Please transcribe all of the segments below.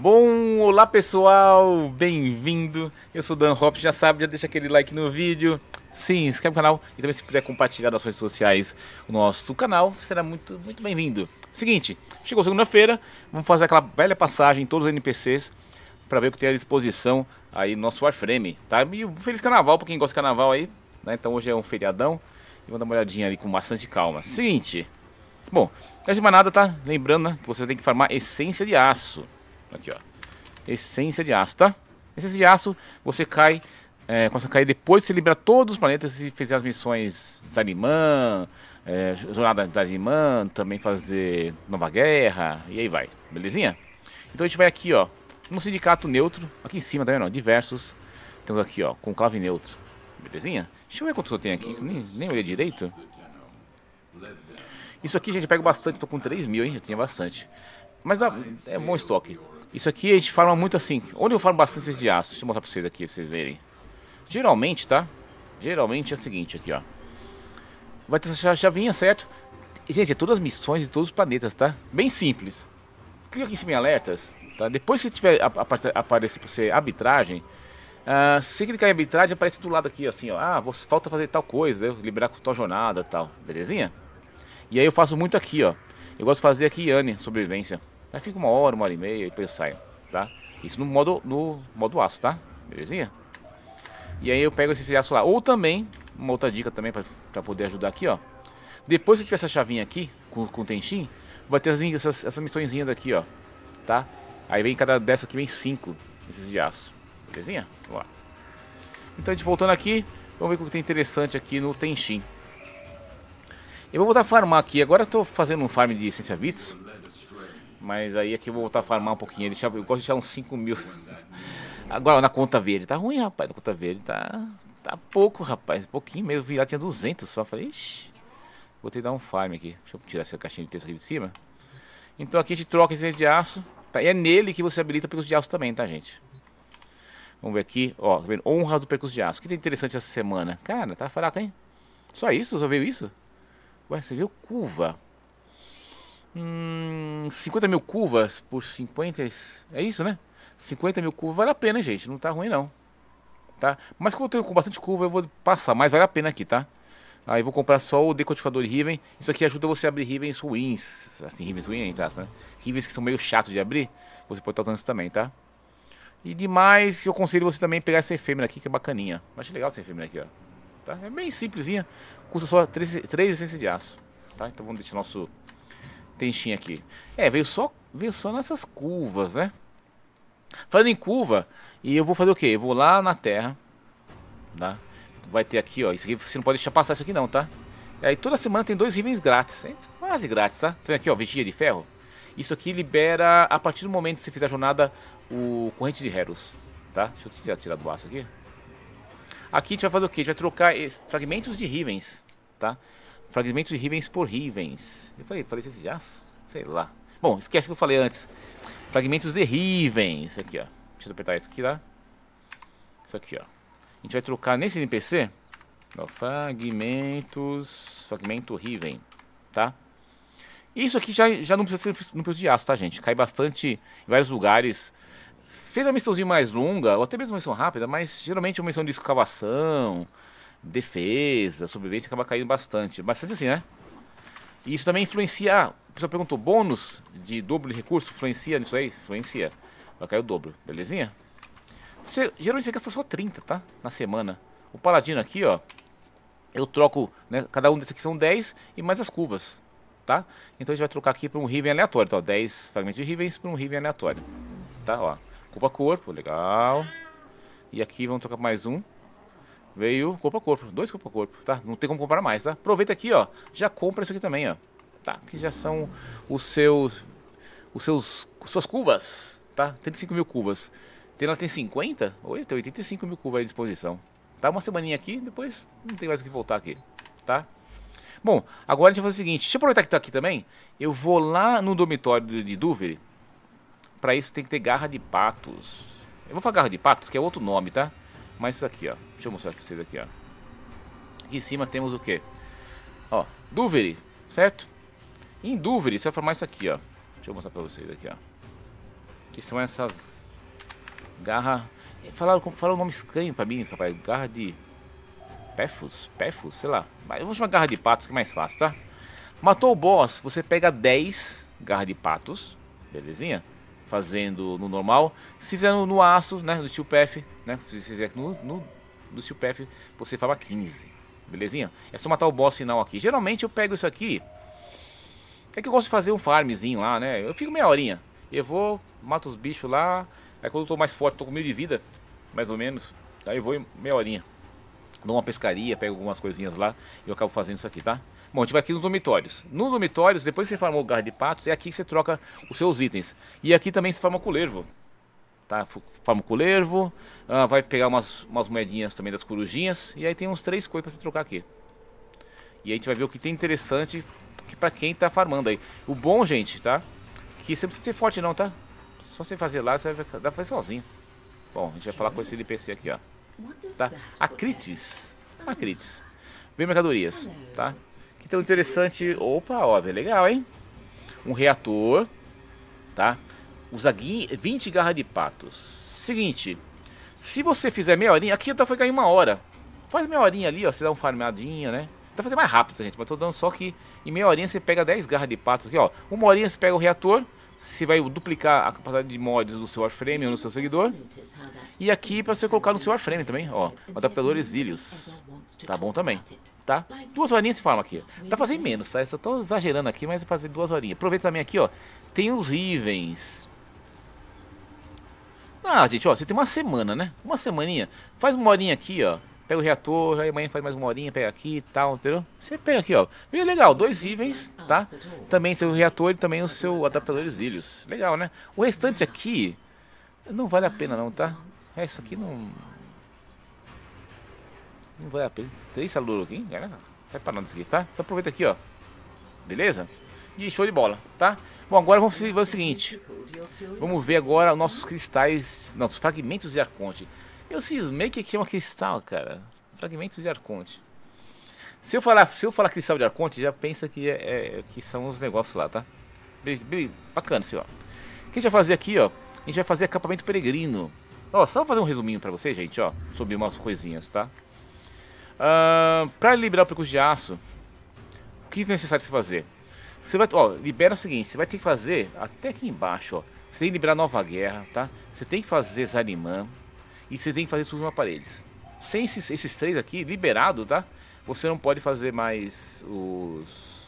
Bom, olá pessoal, bem-vindo. Eu sou Dan Hop, já sabe, já deixa aquele like no vídeo. Sim, inscreve no canal e também se puder compartilhar nas redes sociais o nosso canal, será muito, muito bem-vindo. Seguinte, chegou segunda-feira, vamos fazer aquela velha passagem em todos os NPCs para ver o que tem à disposição aí no nosso Warframe, tá? E um feliz carnaval para quem gosta de carnaval aí, né? Então hoje é um feriadão e vou dar uma olhadinha ali com bastante calma. Seguinte, bom, antes de mais nada, tá? Lembrando né, que você tem que farmar essência de aço. Aqui, ó. Essência de aço, tá? Essência de aço, você cai. É, quando cair depois, você libera todos os planetas e fizer as missões Zarimã, é, Jornada da Zarimã, também fazer Nova Guerra, e aí vai, belezinha? Então a gente vai aqui, ó, no sindicato neutro, aqui em cima, tá vendo? diversos. Temos aqui, ó, conclave neutro, belezinha? Deixa eu ver quantos eu tenho aqui, nem, nem olhei direito. Isso aqui, gente, eu pego bastante, tô com 3 mil, hein? Eu tinha bastante. Mas dá, é bom estoque. Isso aqui a gente farma muito assim. Onde eu farmo bastante esses de aço? Deixa eu mostrar pra vocês aqui, pra vocês verem. Geralmente, tá? Geralmente é o seguinte aqui, ó. Vai ter essa chavinha, certo? Gente, é todas as missões de todos os planetas, tá? Bem simples. Clica aqui em cima em alertas, tá? Depois se tiver aparecer pra você arbitragem, uh, se você clicar em arbitragem, aparece do lado aqui, assim, ó. Ah, falta fazer tal coisa, né? liberar com tal jornada tal, belezinha? E aí eu faço muito aqui, ó. Eu gosto de fazer aqui Yane, sobrevivência. Aí fica uma hora, uma hora e meia, e depois eu saio, tá? Isso no modo, no modo aço, tá? Belezinha? E aí eu pego esse aço lá. Ou também, uma outra dica também para poder ajudar aqui, ó. Depois que eu tiver essa chavinha aqui, com, com o Tenshin, vai ter essas, essas, essas missõezinhas aqui, ó. Tá? Aí vem cada dessa aqui, vem cinco esses de aço. Belezinha? Vamos lá. Então a gente voltando aqui, vamos ver o que tem interessante aqui no Tenshin. Eu vou voltar a farmar aqui. Agora eu tô fazendo um farm de essência bits. Mas aí aqui eu vou voltar a farmar um pouquinho. ele eu gosto de deixar uns 5 mil. Agora, na conta verde, tá ruim, rapaz. Na conta verde, tá, tá pouco, rapaz. Pouquinho mesmo. Virar tinha 200 só. Falei, ixi. Vou ter que dar um farm aqui. Deixa eu tirar essa caixinha de texto aqui de cima. Então aqui a gente troca esse de aço. Tá? E é nele que você habilita o percurso de aço também, tá, gente? Vamos ver aqui. Ó, tá vendo? do percurso de aço. O que tem interessante essa semana? Cara, tá fraco, hein? Só isso? Só veio isso? Ué, você viu curva. 50 hum, mil curvas por 50. É isso, né? 50 mil curvas vale a pena, gente. Não tá ruim, não. Tá? Mas como eu tenho com bastante curva, eu vou passar. Mas vale a pena aqui, tá? Aí vou comprar só o decodificador de Riven. Isso aqui ajuda você a abrir Rivens ruins. Assim, Rivens ruins, entre aspas, né? Rivens que são meio chato de abrir. Você pode estar usando isso também, tá? E demais, eu aconselho você também pegar essa efêmera aqui, que é bacaninha. Acho legal essa efêmera aqui, ó. Tá? É bem simplesinha. Custa só 3 essências de aço. Tá? Então vamos deixar nosso tenchinha aqui. É, veio só, veio só nessas curvas, né? Falando em curva, e eu vou fazer o quê? Eu vou lá na terra, tá? Vai ter aqui, ó, isso aqui, você não pode deixar passar isso aqui não, tá? Aí toda semana tem dois níveis grátis, hein? quase grátis, tá? Tem aqui, ó, vigia de ferro. Isso aqui libera, a partir do momento que você fizer a jornada, o corrente de Heros, tá? Deixa eu tirar, tirar do aço aqui. Aqui a gente vai fazer o quê? A gente vai trocar fragmentos de Rivens, tá? Fragmentos de Rivens por Rivens. Eu falei, falei esse assim, aço? Sei lá. Bom, esquece que eu falei antes. Fragmentos de Rivens. Aqui, ó. Deixa eu apertar isso aqui lá. Tá? Isso aqui, ó. A gente vai trocar nesse NPC. Ó, fragmentos. Fragmento Riven. Tá? Isso aqui já, já não precisa ser núcleos de aço, tá, gente? Cai bastante em vários lugares. Fez uma missãozinha mais longa, ou até mesmo uma missão rápida, mas geralmente é uma missão de escavação, defesa, sobrevivência acaba caindo bastante. Bastante assim, né? E isso também influencia. Ah, o pessoal perguntou: bônus de dobro de recurso influencia nisso aí? Influencia. Vai cair o dobro, belezinha? Você, geralmente você gasta só 30, tá? Na semana. O paladino aqui, ó. Eu troco, né? Cada um desses aqui são 10 e mais as curvas, tá? Então a gente vai trocar aqui para um Riven aleatório. tá? ó, 10 fragmentos de Rivens para um Riven aleatório. Tá, ó. Culpa corpo, legal. E aqui vamos trocar mais um. Veio corpo a corpo, dois corpo a corpo, tá? Não tem como comprar mais, tá? Aproveita aqui, ó, já compra isso aqui também, ó. Tá, que já são os seus, os seus, suas curvas, tá? 35 mil curvas. Ela tem 50? Oi, tem 85 mil curvas à disposição. Tá uma semaninha aqui, depois não tem mais o que voltar aqui, tá? Bom, agora a gente vai fazer o seguinte, deixa eu aproveitar que tá aqui também, eu vou lá no dormitório de Duvery, para isso tem que ter garra de patos. Eu vou falar garra de patos, que é outro nome, tá? Mas isso aqui, ó. Deixa eu mostrar pra vocês aqui, ó. Aqui em cima temos o quê? Ó, dúvida certo? Em dúvida você vai formar isso aqui, ó. Deixa eu mostrar pra vocês aqui, ó. Que são essas garras... Eh, falaram, falaram um nome estranho pra mim, rapaz. Garra de... Pefus? Pefus? Sei lá. Mas eu vou chamar garra de patos que é mais fácil, tá? Matou o boss, você pega 10 garra de patos. Belezinha? fazendo no normal. Se fizer no, no aço, né, no steel path, né, se fizer no, no, no steel path, você fala 15, belezinha? É só matar o boss final aqui. Geralmente eu pego isso aqui, é que eu gosto de fazer um farmzinho lá, né, eu fico meia horinha. Eu vou, mato os bichos lá, aí quando eu tô mais forte, tô com mil de vida, mais ou menos, aí eu vou meia horinha. Dou uma pescaria, pego algumas coisinhas lá e eu acabo fazendo isso aqui, tá? Bom, a gente vai aqui nos dormitórios. Nos dormitórios, depois que você formou o garra de patos, é aqui que você troca os seus itens. E aqui também se forma colervo. Tá? Forma colervo, ah, vai pegar umas, umas moedinhas também das corujinhas. E aí tem uns três coisas para você trocar aqui. E a gente vai ver o que tem interessante que para quem tá farmando aí. O bom, gente, tá? Que você não precisa ser forte não, tá? Só você fazer lá, você vai dar pra fazer sozinho. Bom, a gente vai falar com esse NPC aqui, ó. Tá? Acritis Acritis Vem mercadorias, tá? Então interessante, opa, ó, é legal, hein? Um reator, tá? Usa 20 garras de patos. Seguinte, se você fizer meia horinha, aqui dá pra ganhar uma hora. Faz meia horinha ali, ó, você dá uma farmadinha, né? Dá fazer mais rápido, gente, mas tô dando só que em meia horinha você pega 10 garras de patos aqui, ó. Uma horinha você pega o reator, se vai duplicar a capacidade de mods do seu Warframe ou no seu seguidor. E aqui para você colocar no seu Warframe também, ó, adaptador exílios. Tá bom também, tá? Duas horinhas se fala aqui. Dá tá pra fazer menos, tá? Eu só tô exagerando aqui, mas é pra fazer duas horinhas. Aproveita também aqui, ó, tem os Rivens. Ah, gente, ó, você tem uma semana, né? Uma semaninha. Faz uma horinha aqui, ó pega o reator, aí amanhã faz mais uma horinha, pega aqui e tal, entendeu? Você pega aqui, ó. Veio legal, dois níveis, tá? Também seu reator e também o seu adaptador de zílios. Legal, né? O restante aqui não vale a pena não, tá? É, isso aqui não... Não vale a pena. Três saluros aqui, galera. Sai parando isso aqui, tá? Então aproveita aqui, ó. Beleza? E show de bola, tá? Bom, agora vamos fazer o seguinte. Vamos ver agora nossos cristais... Não, os fragmentos de arconte. Eu cismei que queima cristal, cara. Fragmentos de Arconte. Se eu falar, se eu falar cristal de Arconte, já pensa que, é, é que são os negócios lá, tá? Bacana, senhor. O que a gente vai fazer aqui, ó? A gente vai fazer acampamento peregrino. Ó, só fazer um resuminho pra vocês, gente, ó. Sobre umas coisinhas, tá? Uh, pra liberar o percurso de aço, o que é necessário se fazer? Você vai, ó, libera o seguinte, você vai ter que fazer até aqui embaixo, ó. Você tem que liberar Nova Guerra, tá? Você tem que fazer Zarimã, e você tem que fazer surgir uma paredes. Sem esses, esses três aqui, liberado, tá? Você não pode fazer mais os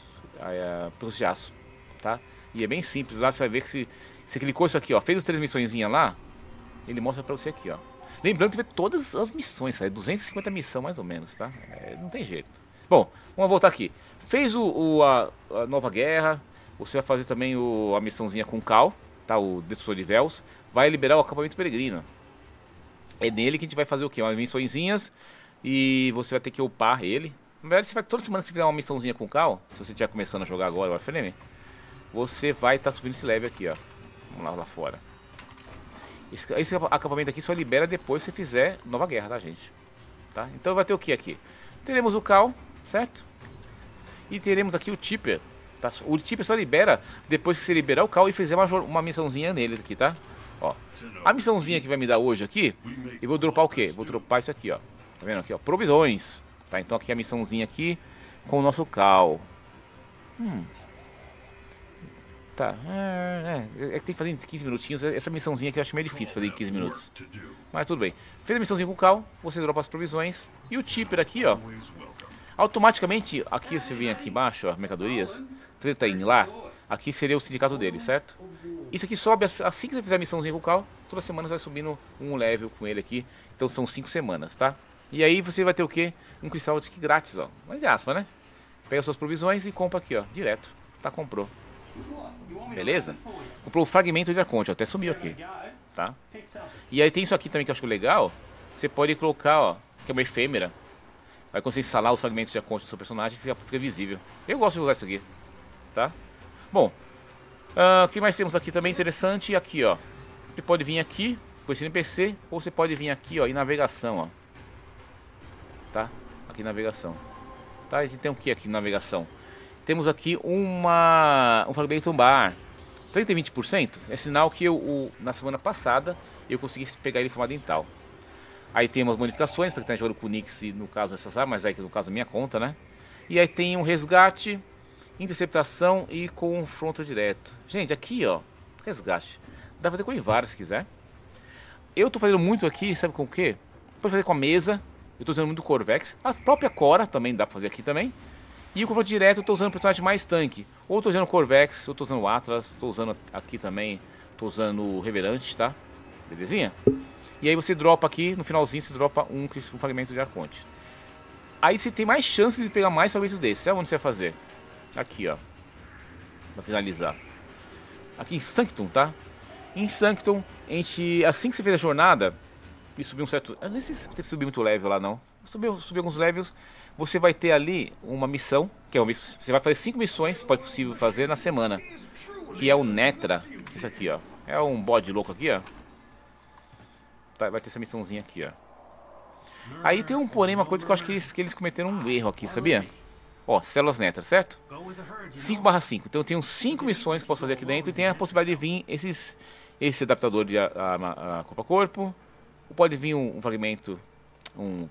de aço, tá? E é bem simples, lá você vai ver que se você clicou isso aqui, ó, fez as três missõezinhas lá, ele mostra pra você aqui, ó. Lembrando que vê todas as missões, é 250 missões mais ou menos, tá? É, não tem jeito. Bom, vamos voltar aqui. Fez o, o a, a, Nova Guerra, você vai fazer também o, a missãozinha com Cal, tá? O Destrutor de Véus. Vai liberar o acampamento peregrino. É nele que a gente vai fazer o quê? Umas missõezinhas e você vai ter que upar ele. Na verdade, você vai, toda semana você fizer uma missãozinha com o Cal, se você estiver começando a jogar agora o você vai estar tá subindo esse level aqui, ó. Vamos lá, lá fora. Esse, esse, acampamento aqui só libera depois que você fizer nova guerra, tá, gente? Tá? Então vai ter o que aqui? Teremos o Cal, certo? E teremos aqui o Tipper. Tá? O Tipper só libera depois que você liberar o Cal e fizer uma, uma missãozinha neles aqui, tá? Ó, a missãozinha que vai me dar hoje aqui, eu vou dropar o quê? Vou dropar isso aqui, ó. Tá vendo aqui, ó? Provisões. Tá, então aqui é a missãozinha aqui com o nosso cal. Hum. Tá. É, é, é que tem que fazer em 15 minutinhos. Essa missãozinha aqui eu acho meio difícil fazer em 15 minutos. Mas tudo bem. Fez a missãozinha com o cal, você dropa as provisões. E o tipper aqui, ó. Automaticamente, aqui você vem aqui embaixo, ó, mercadorias. Treta em lá. Aqui seria o sindicato dele, certo? Isso aqui sobe assim, assim que você fizer a missãozinha com o Cal, toda semana você vai subindo um level com ele aqui. Então são 5 semanas, tá? E aí você vai ter o quê? Um cristal de que grátis, ó. Mas de é aspa, né? Pega suas provisões e compra aqui, ó. Direto. Tá, comprou. Beleza? Comprou o fragmento de arconte, ó. Até sumiu aqui. Tá? E aí tem isso aqui também que eu acho legal. Você pode colocar, ó. Que é uma efêmera. vai conseguir instalar os fragmentos de arconte do seu personagem, fica, fica visível. Eu gosto de usar isso aqui. Tá? Bom, ah, o uh, que mais temos aqui também interessante? Aqui, ó. Você pode vir aqui com esse NPC ou você pode vir aqui, ó, em navegação, ó. Tá? Aqui navegação. Tá? E tem o que aqui navegação? Temos aqui uma um fragmento bar. 30 e 20% é sinal que eu, o, na semana passada eu consegui pegar ele em forma dental. Aí tem umas modificações para quem tá está jogando com o Nix, no caso essas armas aí, que no caso é minha conta, né? E aí tem um resgate interceptação e confronto direto. Gente, aqui ó, resgate. Dá pra fazer com o Ivar se quiser. Eu tô fazendo muito aqui, sabe com o quê? Pode fazer com a mesa, eu tô usando muito o Corvex. A própria Cora também dá pra fazer aqui também. E o confronto direto eu tô usando o personagem mais tanque. Ou tô usando o Corvex, ou tô usando o Atlas, tô usando aqui também, tô usando o Reverante, tá? Belezinha? E aí você dropa aqui, no finalzinho você dropa um, um fragmento de Arconte. Aí você tem mais chances de pegar mais fragmentos desses. É onde você vai fazer. Aqui, ó. Pra finalizar. Aqui em Sanctum, tá? Em Sanctum, a gente, assim que você fez a jornada, e subir um certo... Eu nem sei se teve que subir muito level lá, não. Subir, alguns levels, você vai ter ali uma missão, que é uma, você vai fazer cinco missões, pode possível fazer, na semana. Que é o Netra. Isso aqui, ó. É um bode louco aqui, ó. Tá, vai ter essa missãozinha aqui, ó. Aí tem um porém, uma coisa que eu acho que eles, que eles cometeram um erro aqui, sabia? Ó, células netas, certo? 5 barra 5. Então eu tenho 5 missões que posso fazer aqui dentro e tem a possibilidade de vir esses, esse adaptador de arma a, corpo a corpo. Ou pode vir um, um fragmento, um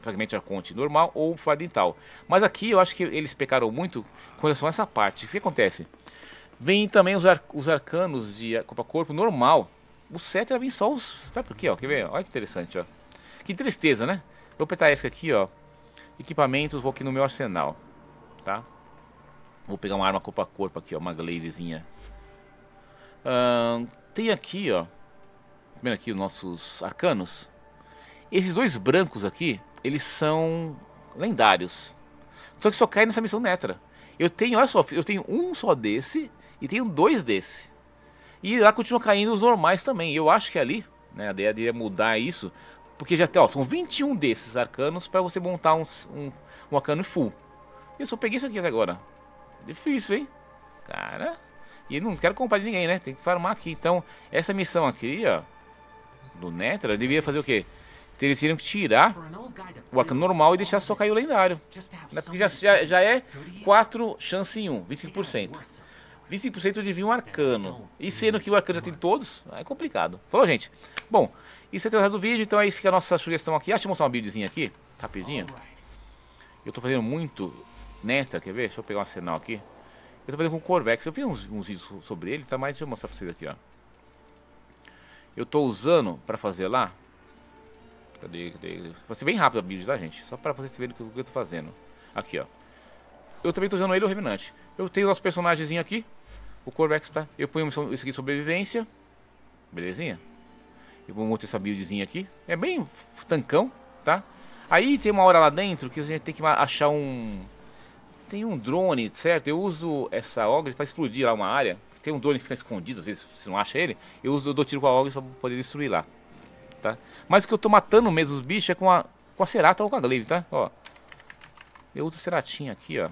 fragmento de arconte normal ou um fragmental. Mas aqui eu acho que eles pecaram muito com relação a essa parte. O que acontece? Vem também os, ar, os arcanos de corpo a corpo normal. O era vir só os... Sabe por quê? Ó, quer ver? Olha que interessante, ó. Que tristeza, né? Vou apertar esse aqui, ó. Equipamentos, vou aqui no meu arsenal, tá? Vou pegar uma arma corpo a corpo aqui, ó, uma glaivezinha. Uh, tem aqui, ó, vendo aqui os nossos arcanos. Esses dois brancos aqui, eles são lendários. Só que só cai nessa missão Netra. Eu tenho, olha só, eu tenho um só desse e tenho dois desse. E lá continua caindo os normais também. Eu acho que é ali, né, a ideia de mudar isso, porque já tem, ó, são 21 desses arcanos para você montar um, um, um arcano full. E eu só peguei isso aqui até agora. Difícil, hein? Cara. E não quero comprar de ninguém, né? Tem que farmar aqui. Então, essa missão aqui, ó. Do Netra, devia fazer o quê? Eles teriam que tirar o arcano normal e deixar só cair o lendário. Né? Porque já, já, já é 4 chance em 1, 25%. 20% de vinho arcano. Então, e sendo que o arcano já tem todos, é complicado. Falou, gente? Bom, isso é o resto do vídeo, então aí fica a nossa sugestão aqui. Ah, deixa eu mostrar uma buildzinha aqui, rapidinho. Eu estou fazendo muito neta, quer ver? Deixa eu pegar uma sinal aqui. Eu estou fazendo com Corvex. Eu vi uns, uns, vídeos sobre ele, tá? Mas deixa eu mostrar para vocês aqui, ó. Eu estou usando para fazer lá. Cadê, cadê, cadê? Vai ser bem rápido a build, tá, gente? Só para vocês verem o que eu estou fazendo. Aqui, ó. Eu também estou usando ele o Revenant. Eu tenho o nosso personagemzinho aqui, o Corvex tá. Eu ponho isso aqui sobrevivência. Belezinha? Eu vou montar essa buildzinha aqui. É bem tancão, tá? Aí tem uma hora lá dentro que a gente tem que achar um... Tem um drone, certo? Eu uso essa Ogre para explodir lá uma área. Tem um drone que fica escondido, às vezes você não acha ele. Eu, uso, eu dou tiro com a Ogre para poder destruir lá. Tá? Mas o que eu tô matando mesmo os bichos é com a, com a Cerata ou com a Glaive, tá? Ó. Eu uso Ceratinha aqui, ó.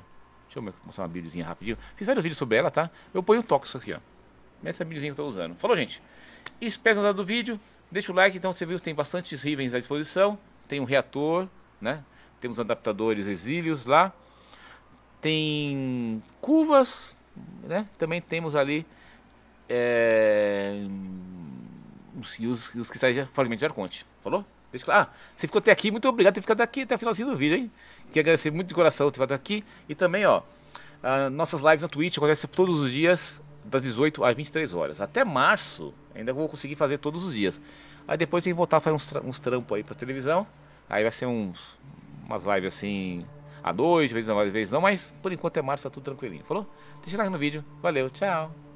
Deixa eu mostrar uma buildzinha rapidinho. Fiz vários vídeos sobre ela, tá? Eu ponho o toque aqui, ó. Essa buildzinha que eu tô usando. Falou, gente. Espero que tenham do vídeo. Deixa o like, então você viu, tem bastantes Rivens à disposição. Tem um reator, né? Temos adaptadores exílios lá. Tem curvas, né? Também temos ali é, os, os, os cristais de fragmentos de Arconte. Falou? Ah, você ficou até aqui, muito obrigado por ter ficado aqui até o finalzinho do vídeo, hein? Queria agradecer muito de coração por ter ficado aqui. E também, ó, ah, nossas lives na Twitch acontecem todos os dias, das 18 às 23 horas. Até março, ainda vou conseguir fazer todos os dias. Aí depois tem que voltar a fazer uns, tra uns trampos aí pra televisão. Aí vai ser uns, umas lives assim, à noite, às vezes não, às vezes não, mas por enquanto é março, tá tudo tranquilinho. Falou? Deixa o like no vídeo. Valeu, tchau.